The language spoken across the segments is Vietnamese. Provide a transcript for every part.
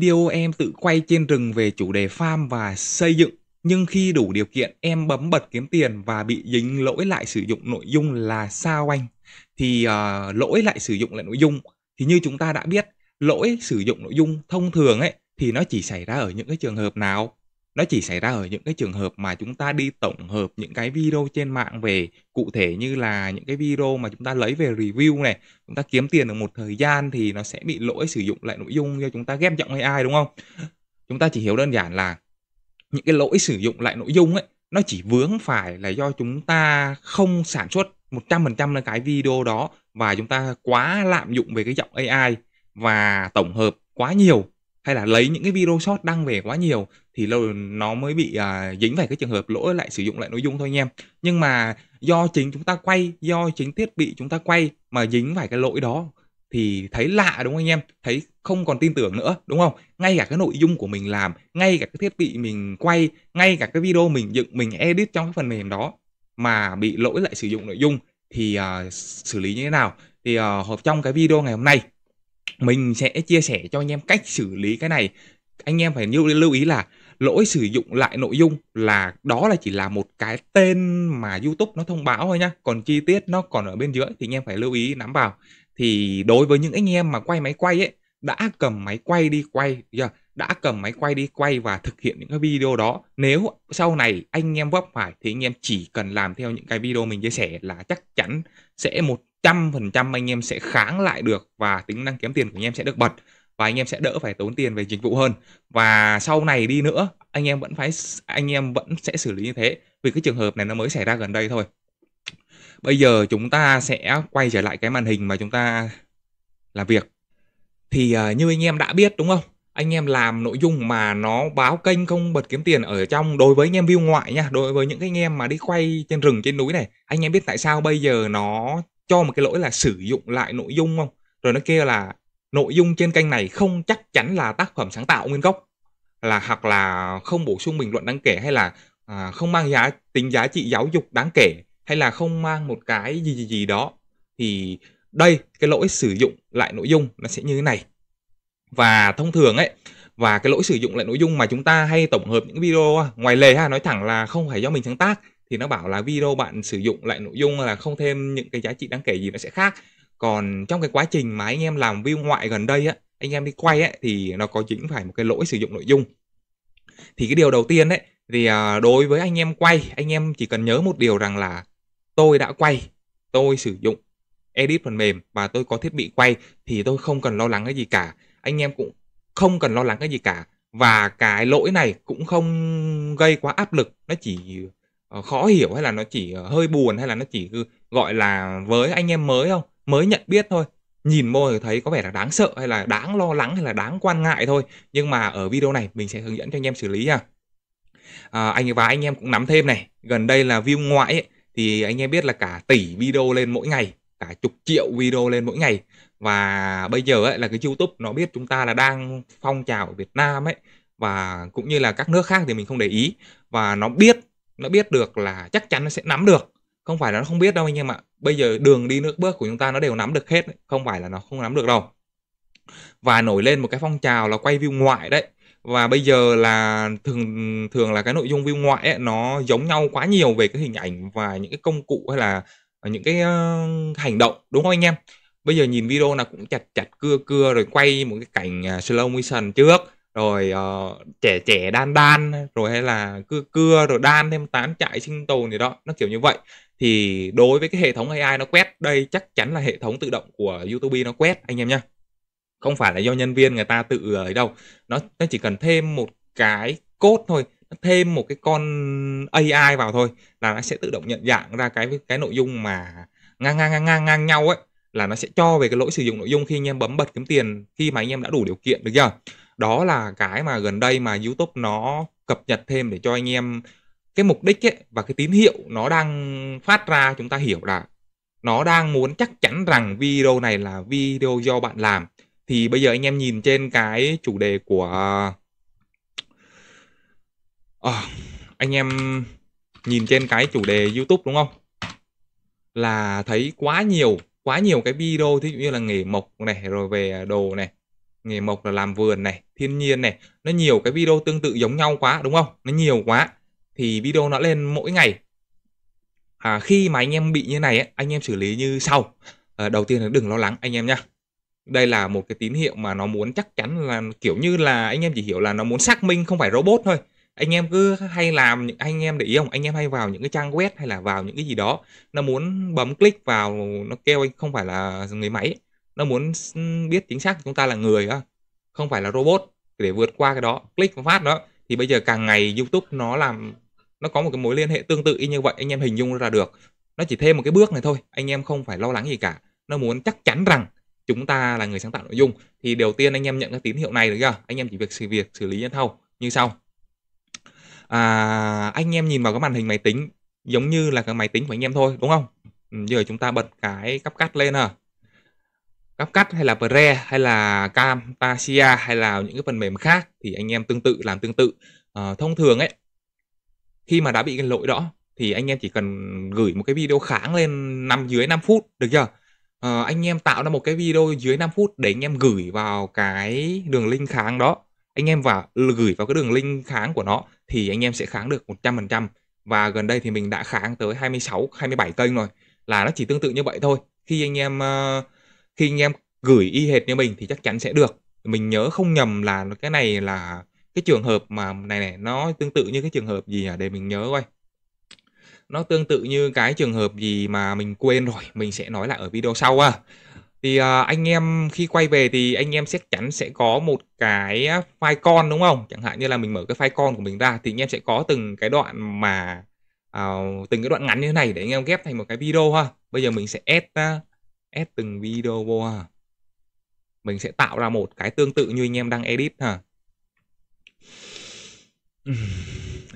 video em tự quay trên rừng về chủ đề farm và xây dựng nhưng khi đủ điều kiện em bấm bật kiếm tiền và bị dính lỗi lại sử dụng nội dung là sao anh thì uh, lỗi lại sử dụng lại nội dung thì như chúng ta đã biết lỗi sử dụng nội dung thông thường ấy thì nó chỉ xảy ra ở những cái trường hợp nào nó chỉ xảy ra ở những cái trường hợp mà chúng ta đi tổng hợp những cái video trên mạng về cụ thể như là những cái video mà chúng ta lấy về review này chúng ta kiếm tiền được một thời gian thì nó sẽ bị lỗi sử dụng lại nội dung do chúng ta ghép giọng AI đúng không chúng ta chỉ hiểu đơn giản là những cái lỗi sử dụng lại nội dung ấy nó chỉ vướng phải là do chúng ta không sản xuất 100% là cái video đó và chúng ta quá lạm dụng về cái giọng AI và tổng hợp quá nhiều hay là lấy những cái video short đăng về quá nhiều thì lâu nó mới bị à, dính phải cái trường hợp lỗi lại sử dụng lại nội dung thôi anh em nhưng mà do chính chúng ta quay do chính thiết bị chúng ta quay mà dính phải cái lỗi đó thì thấy lạ đúng không anh em thấy không còn tin tưởng nữa đúng không ngay cả cái nội dung của mình làm ngay cả cái thiết bị mình quay ngay cả cái video mình dựng mình edit trong cái phần mềm đó mà bị lỗi lại sử dụng nội dung thì uh, xử lý như thế nào thì uh, à, hộp trong cái video ngày hôm nay mình sẽ chia sẻ cho anh em cách xử lý cái này anh em phải lưu lưu ý là lỗi sử dụng lại nội dung là đó là chỉ là một cái tên mà YouTube nó thông báo thôi nha còn chi tiết nó còn ở bên dưới thì anh em phải lưu ý nắm vào thì đối với những anh em mà quay máy quay ấy đã cầm máy quay đi quay yeah, đã cầm máy quay đi quay và thực hiện những cái video đó nếu sau này anh em vấp phải thì anh em chỉ cần làm theo những cái video mình chia sẻ là chắc chắn sẽ một trăm phần trăm anh em sẽ kháng lại được và tính năng kiếm tiền của anh em sẽ được bật và anh em sẽ đỡ phải tốn tiền về dịch vụ hơn và sau này đi nữa anh em vẫn phải anh em vẫn sẽ xử lý như thế vì cái trường hợp này nó mới xảy ra gần đây thôi bây giờ chúng ta sẽ quay trở lại cái màn hình mà chúng ta làm việc thì ờ, như anh em đã biết đúng không anh em làm nội dung mà nó báo kênh không bật kiếm tiền ở trong đối với anh em view ngoại nha đối với những cái anh em mà đi quay trên rừng trên núi này anh em biết tại sao bây giờ nó cho một cái lỗi là sử dụng lại nội dung không rồi nó kêu là nội dung trên kênh này không chắc chắn là tác phẩm sáng tạo nguyên gốc là hoặc là không bổ sung bình luận đáng kể hay là à, không mang giá tính giá trị giáo dục đáng kể hay là không mang một cái gì gì gì đó thì đây cái lỗi sử dụng lại nội dung nó sẽ như thế này và thông thường ấy và cái lỗi sử dụng lại nội dung mà chúng ta hay tổng hợp những video ngoài lề ha nói thẳng là không phải do mình sáng tác thì nó bảo là video bạn sử dụng lại nội dung là không thêm những cái giá trị đáng kể gì nó sẽ khác còn trong cái quá trình mà anh em làm view ngoại gần đây á anh em đi quay á thì nó có chính phải một cái lỗi sử dụng nội dung thì cái điều đầu tiên đấy thì à, đối với anh em quay anh em chỉ cần nhớ một điều rằng là tôi đã quay tôi sử dụng edit phần mềm và tôi có thiết bị quay thì tôi không cần lo lắng cái gì cả anh em cũng không cần lo lắng cái gì cả và cái lỗi này cũng không gây quá áp lực nó chỉ ờ, khó hiểu hay là nó chỉ ờ, hơi buồn hay là nó chỉ ừ, gọi là với anh em mới không mới nhận biết thôi nhìn mô thì thấy có vẻ là đáng sợ hay là đáng lo lắng hay là đáng quan ngại thôi nhưng mà ở video này mình sẽ hướng dẫn cho anh em xử lý nha à, anh và anh em cũng nắm thêm này gần đây là view ngoại ấy, thì anh em biết là cả tỷ video lên mỗi ngày cả chục triệu video lên mỗi ngày và bây giờ ấy, là cái YouTube nó biết chúng ta là đang phong trào ở Việt Nam ấy và cũng như là các nước khác thì mình không để ý và nó biết nó biết được là chắc chắn nó sẽ nắm được không phải là nó không biết đâu anh em ạ bây giờ đường đi nước bước của chúng ta nó đều nắm được hết không phải là nó không nắm được đâu và nổi lên một cái phong trào là quay view ngoại đấy và bây giờ là thường thường là cái nội dung view ngoại ấy, nó giống nhau quá nhiều về cái hình ảnh và những cái công cụ hay là những cái uh, hành động đúng không anh em bây giờ nhìn video là cũng chặt chặt cưa cưa rồi quay một cái cảnh à, slow motion trước rồi uh, trẻ trẻ đan đan rồi hay là cưa cưa rồi đan thêm tán chạy sinh tồn gì đó nó kiểu như vậy thì đối với cái hệ thống AI nó quét đây chắc chắn là hệ thống tự động của YouTube nó quét anh em nhá không phải là do nhân viên người ta tự ờ, ấy đâu nó nó chỉ cần thêm một cái cốt thôi thêm một cái con AI vào thôi là nó sẽ tự động nhận dạng ra cái cái nội dung mà ngang ngang ngang ngang, ngang nhau ấy là nó sẽ cho về cái lỗi sử dụng nội dung khi anh em bấm bật kiếm tiền khi mà anh em đã đủ điều kiện được chưa đó là cái mà gần đây mà YouTube nó cập nhật thêm để cho anh em cái mục đích ấy và cái tín hiệu nó đang phát ra chúng ta hiểu là nó đang muốn chắc chắn rằng video này là video do bạn làm thì bây giờ anh em nhìn trên cái chủ đề của à, anh em nhìn trên cái chủ đề YouTube đúng không là thấy quá nhiều quá nhiều cái video thí dụ như là nghề mộc này rồi về đồ này nghề mộc là làm vườn này thiên nhiên này nó nhiều cái video tương tự giống nhau quá đúng không nó nhiều quá thì video nó lên mỗi ngày à, khi mà anh em bị như này ấy, anh em xử lý như sau à, đầu tiên là đừng lo lắng anh em nhá đây là một cái tín hiệu mà nó muốn chắc chắn là kiểu như là anh em chỉ hiểu là nó muốn xác minh không phải robot thôi anh em cứ hay làm anh em để ý không anh em hay vào những cái trang web hay là vào những cái gì đó nó muốn bấm click vào nó kêu anh không phải là người máy nó muốn biết chính xác chúng ta là người á không phải là robot để vượt qua cái đó click và phát đó thì bây giờ càng ngày youtube nó làm nó có một cái mối liên hệ tương tự y như vậy anh em hình dung ra được nó chỉ thêm một cái bước này thôi anh em không phải lo lắng gì cả nó muốn chắc chắn rằng chúng ta là người sáng tạo nội dung thì đầu tiên anh em nhận cái tín hiệu này được chưa anh em chỉ việc xử việc xử lý nhân sau như sau à, anh em nhìn vào cái màn hình máy tính giống như là cái máy tính của anh em thôi đúng không ừ, giờ chúng ta bật cái cắp cắt lên à cắt hay là Pre hay là Camtasia hay là những cái phần mềm khác thì anh em tương tự làm tương tự. À, thông thường ấy khi mà đã bị cái lỗi đó thì anh em chỉ cần gửi một cái video kháng lên nằm dưới 5 phút được chưa? À, anh em tạo ra một cái video dưới 5 phút để anh em gửi vào cái đường link kháng đó. Anh em vào gửi vào cái đường link kháng của nó thì anh em sẽ kháng được 100% và gần đây thì mình đã kháng tới 26 27 kênh rồi là nó chỉ tương tự như vậy thôi. Khi anh em uh, khi anh em gửi y hệt như mình thì chắc chắn sẽ được mình nhớ không nhầm là cái này là cái trường hợp mà này này nó tương tự như cái trường hợp gì à để mình nhớ coi nó tương tự như cái trường hợp gì mà mình quên rồi mình sẽ nói lại ở video sau à thì anh em khi quay về thì anh em chắc chắn sẽ có một cái file con đúng không chẳng hạn như là mình mở cái file con của mình ra thì anh em sẽ có từng cái đoạn mà à, từng cái đoạn ngắn như thế này để anh em ghép thành một cái video ha bây giờ mình sẽ add à, Add từng video vô ha. Mình sẽ tạo ra một cái tương tự như anh em đang edit ha.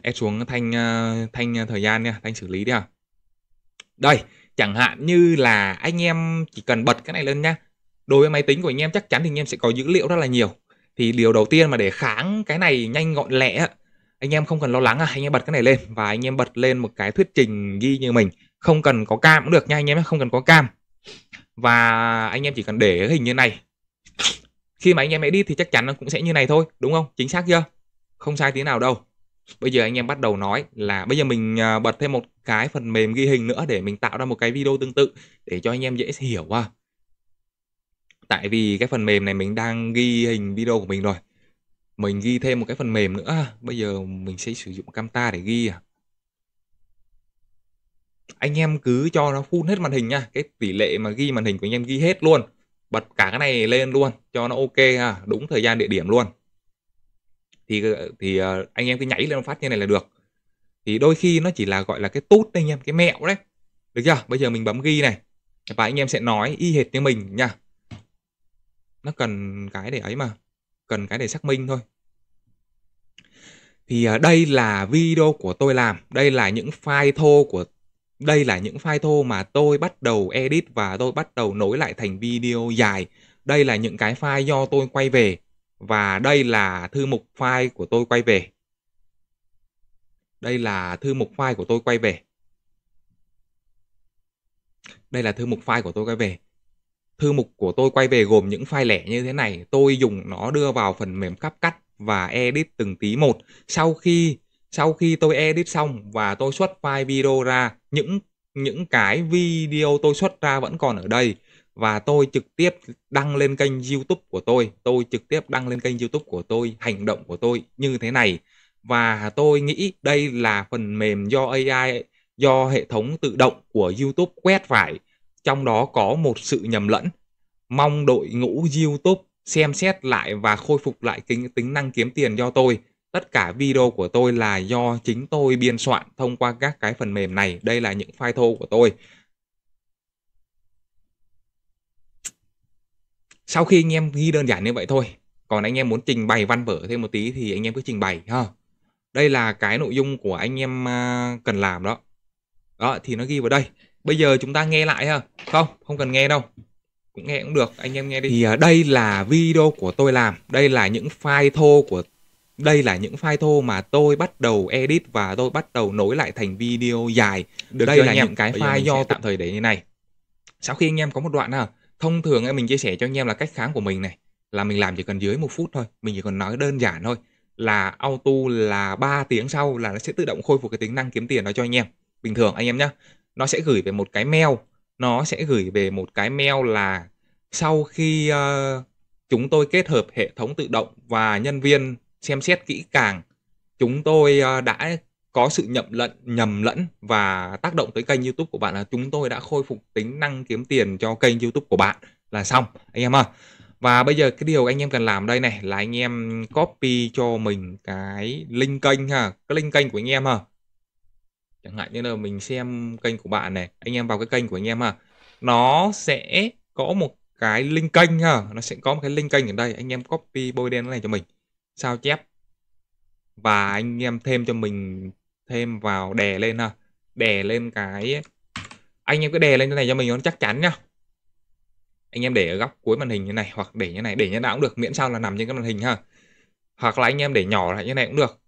Add xuống thanh ờ, thanh ờ, thời gian nha, thanh xử lý đi ha. Đây, chẳng hạn như là anh em chỉ cần bật cái này lên nha. Đối với máy tính của anh em chắc chắn thì anh em sẽ có dữ liệu rất là nhiều. Thì điều đầu tiên mà để kháng cái này nhanh gọn lẹ anh em không cần lo lắng à, anh em bật cái này lên và anh em bật lên một cái thuyết trình ghi như mình không cần có cam cũng được nha anh em không cần có cam và anh em chỉ cần để hình như này khi mà anh em edit thì chắc chắn nó cũng sẽ như này thôi đúng không chính xác chưa không sai tí nào đâu bây giờ anh em bắt đầu nói là bây giờ mình à, bật thêm một cái phần mềm ghi hình nữa để mình tạo ra một cái video tương tự để cho anh em dễ hiểu qua tại vì cái phần mềm này mình đang ghi hình video của mình rồi mình ghi thêm một cái phần mềm nữa bây giờ mình sẽ sử dụng camta để ghi à anh em cứ cho nó full hết màn hình nha cái tỷ lệ mà ghi màn hình của anh em ghi hết luôn bật cả cái này lên luôn cho nó ok ha đúng thời gian địa điểm luôn thì thì ờ, anh em cứ nhảy lên phát như này là được thì đôi khi nó chỉ là gọi là cái tốt đấy anh em cái mẹo đấy được chưa bây giờ mình bấm ghi này và anh em sẽ nói y hệt như mình nha nó cần cái để ấy mà cần cái để xác minh thôi thì ờ, đây là video của tôi làm đây là những file thô của đây là những file thô mà tôi bắt đầu edit và tôi bắt đầu nối lại thành video dài. Đây là những cái file do tôi quay về và đây là thư mục file của tôi quay về. Đây là thư mục file của tôi quay về. Đây là thư mục file của tôi quay về. Thư mục của tôi quay về gồm những file lẻ như thế này. Tôi dùng nó đưa vào phần mềm cắt cắt và edit từng tí một. Sau khi sau khi tôi edit xong và tôi xuất file video ra những những cái video tôi xuất ra vẫn còn ở đây và tôi trực tiếp đăng lên kênh YouTube của tôi, tôi trực tiếp đăng lên kênh YouTube của tôi hành động của tôi như thế này. Và tôi nghĩ đây là phần mềm do AI do hệ thống tự động của YouTube quét phải, trong đó có một sự nhầm lẫn. Mong đội ngũ YouTube xem xét lại và khôi phục lại tính tính năng kiếm tiền cho tôi tất cả video của tôi là do chính tôi biên soạn thông qua các cái phần mềm này đây là những file thô của tôi sau khi anh em ghi đơn giản như vậy thôi còn anh em muốn trình bày văn vở thêm một tí thì anh em cứ trình bày ha đây là cái nội dung của anh em à, cần làm đó đó thì nó ghi vào đây bây giờ chúng ta nghe lại ha không không cần nghe đâu cũng nghe cũng được anh em nghe đi thì à, đây là video của tôi làm đây là những file thô của đây là những file thô mà tôi bắt đầu edit và tôi bắt đầu nối lại thành video dài. Được đây là anh em. những cái file do tạm thời để như này. Sau khi anh em có một đoạn nào, thông thường em mình chia sẻ cho anh em là cách kháng của mình này là mình làm chỉ cần dưới một phút thôi, mình chỉ cần nói đơn giản thôi là auto là 3 tiếng sau là nó sẽ tự động khôi phục cái tính năng kiếm tiền đó cho anh em. Bình thường anh em nhá, Nó sẽ gửi về một cái mail, nó sẽ gửi về một cái mail là sau khi uh, chúng tôi kết hợp hệ thống tự động và nhân viên xem xét kỹ càng chúng tôi à, đã có sự nhầm lẫn nhầm lẫn và tác động tới kênh YouTube của bạn là chúng tôi đã khôi phục tính năng kiếm tiền cho kênh YouTube của bạn là xong anh em ơi. Và bây giờ cái điều anh em cần làm đây này là anh em copy cho mình cái link kênh ha, cái link kênh của anh em ha. Chẳng hạn như là mình xem kênh của bạn này, anh em vào cái kênh của anh em ha. Nó sẽ có một cái link kênh ha, nó sẽ có một cái link kênh ở đây, anh em copy bôi đen cái này cho mình sao chép và anh em thêm cho mình thêm vào đè lên ha đè lên cái anh em cứ đè lên cái này cho mình nó chắc chắn nhá anh em để ở góc cuối màn hình như này hoặc để như này để như nào cũng được miễn sao là nằm trên cái màn hình ha hoặc là anh em để nhỏ lại như này cũng được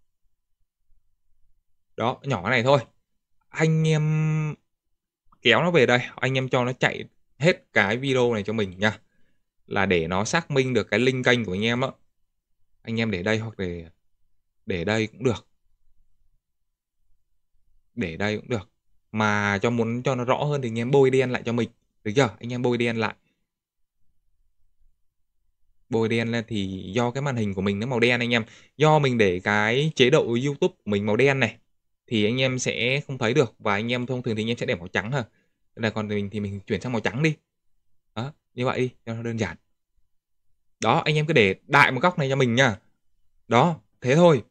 đó nhỏ này thôi anh em kéo nó về đây anh em cho nó chạy hết cái video này cho mình nha là để nó xác minh được cái link kênh của anh em đó anh em để đây hoặc để để đây cũng được để đây cũng được mà cho muốn cho nó rõ hơn thì anh em bôi đen lại cho mình được chưa anh em bôi đen lại bôi đen lên thì do cái màn hình của mình nó màu đen anh em do mình để cái chế độ youtube của mình màu đen này thì anh em sẽ không thấy được và anh em thông thường thì anh em sẽ để màu trắng hơn là còn mình thì mình chuyển sang màu trắng đi đó như vậy đi cho nó đơn giản đó, anh em cứ để đại một góc này cho mình nha. Đó, thế thôi.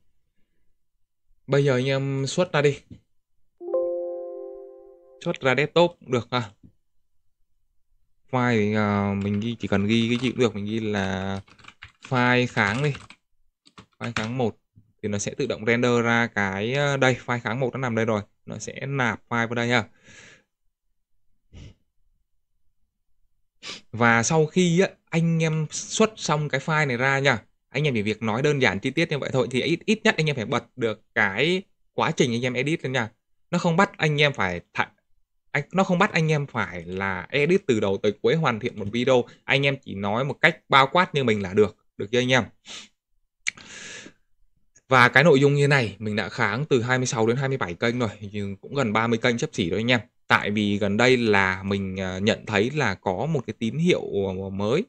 Bây giờ anh em xuất ra đi. Xuất ra desktop được ha. File thì à, uh, mình ghi chỉ cần ghi cái gì cũng được, mình ghi là file kháng đi. File kháng một thì nó sẽ tự động render ra cái à, đây file kháng một nó nằm đây rồi, nó sẽ nạp file vào đây nha. Và sau khi anh em xuất xong cái file này ra nha, anh em chỉ việc nói đơn giản chi tiết như vậy thôi thì ít ít nhất anh em phải bật được cái quá trình anh em edit lên nha. Nó không bắt anh em phải th- nó không bắt anh em phải là edit từ đầu tới cuối hoàn thiện một video, anh em chỉ nói một cách bao quát như mình là được, được chưa anh em? Và cái nội dung như này mình đã kháng từ 26 đến 27 kênh rồi, nhưng cũng gần 30 kênh sắp xỉ rồi anh em tại vì gần đây là mình ờ, nhận thấy là có một cái tín hiệu ờ, mới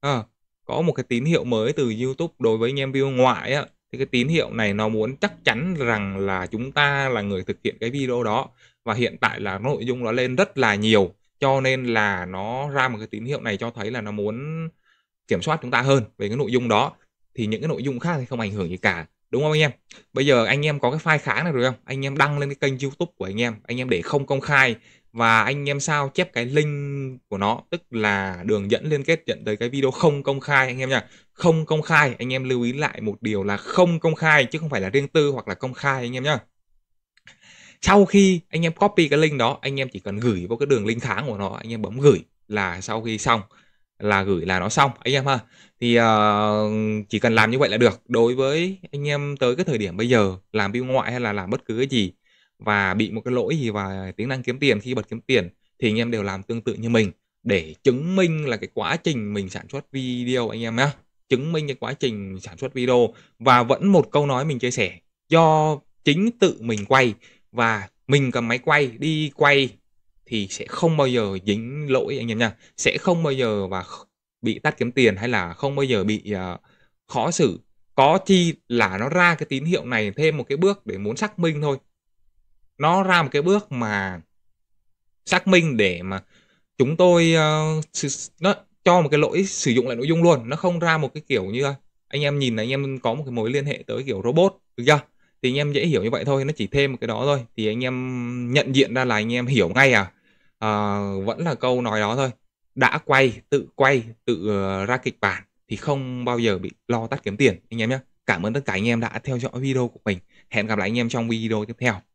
à, có một cái tín hiệu mới từ YouTube đối với anh em view ngoại á thì cái tín hiệu này nó muốn chắc chắn rằng là chúng ta là người thực hiện cái video đó và hiện tại là nội dung nó lên rất là nhiều cho nên là nó ra một cái tín hiệu này cho thấy là nó muốn kiểm soát chúng ta hơn về cái nội dung đó thì những cái nội dung khác thì không ảnh hưởng gì cả đúng không anh em bây giờ anh em có cái file kháng này rồi không anh em đăng lên cái kênh youtube của anh em anh em để không công khai và anh em sao chép cái link của nó tức là đường dẫn liên kết dẫn tới cái video không công khai anh em nha không công khai anh em lưu ý lại một điều là không công khai chứ không phải là riêng tư hoặc là công khai anh em nhá sau khi anh em copy cái link đó anh em chỉ cần gửi vào cái đường link kháng của nó anh em bấm gửi là sau khi xong là gửi là nó xong anh em ha thì uh, chỉ cần làm như vậy là được đối với anh em tới cái thời điểm bây giờ làm bill ngoại hay là làm bất cứ cái gì và bị một cái lỗi gì và tính năng kiếm tiền khi bật kiếm tiền thì anh em đều làm tương tự như mình để chứng minh là cái quá trình mình sản xuất video anh em nhé chứng minh cái quá trình sản xuất video và vẫn một câu nói mình chia sẻ do chính tự mình quay và mình cầm máy quay đi quay thì sẽ không bao giờ dính lỗi anh em nha sẽ không bao giờ và bị tắt kiếm tiền hay là không bao giờ bị uh, khó xử có chi là nó ra cái tín hiệu này thêm một cái bước để muốn xác minh thôi nó ra một cái bước mà xác minh để mà chúng tôi uh, nó cho một cái lỗi sử dụng lại nội dung luôn nó không ra một cái kiểu như anh em nhìn là anh em có một cái mối liên hệ tới kiểu robot được chưa thì anh em dễ hiểu như vậy thôi nó chỉ thêm một cái đó thôi thì anh em nhận diện ra là anh em hiểu ngay à à, vẫn là câu nói đó thôi đã quay tự quay tự ờ, ra kịch bản thì không bao giờ bị lo tắt kiếm tiền anh em nhé cảm ơn tất cả anh em đã theo dõi video của mình hẹn gặp lại anh em trong video tiếp theo